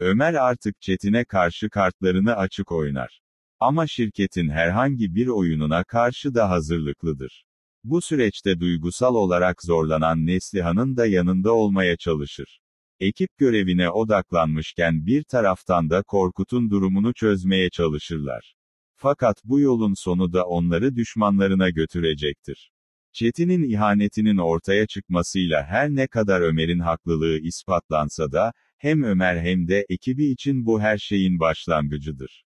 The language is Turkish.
Ömer artık Çetin'e karşı kartlarını açık oynar. Ama şirketin herhangi bir oyununa karşı da hazırlıklıdır. Bu süreçte duygusal olarak zorlanan Neslihan'ın da yanında olmaya çalışır. Ekip görevine odaklanmışken bir taraftan da Korkut'un durumunu çözmeye çalışırlar. Fakat bu yolun sonu da onları düşmanlarına götürecektir. Çetin'in ihanetinin ortaya çıkmasıyla her ne kadar Ömer'in haklılığı ispatlansa da, hem Ömer hem de ekibi için bu her şeyin başlangıcıdır.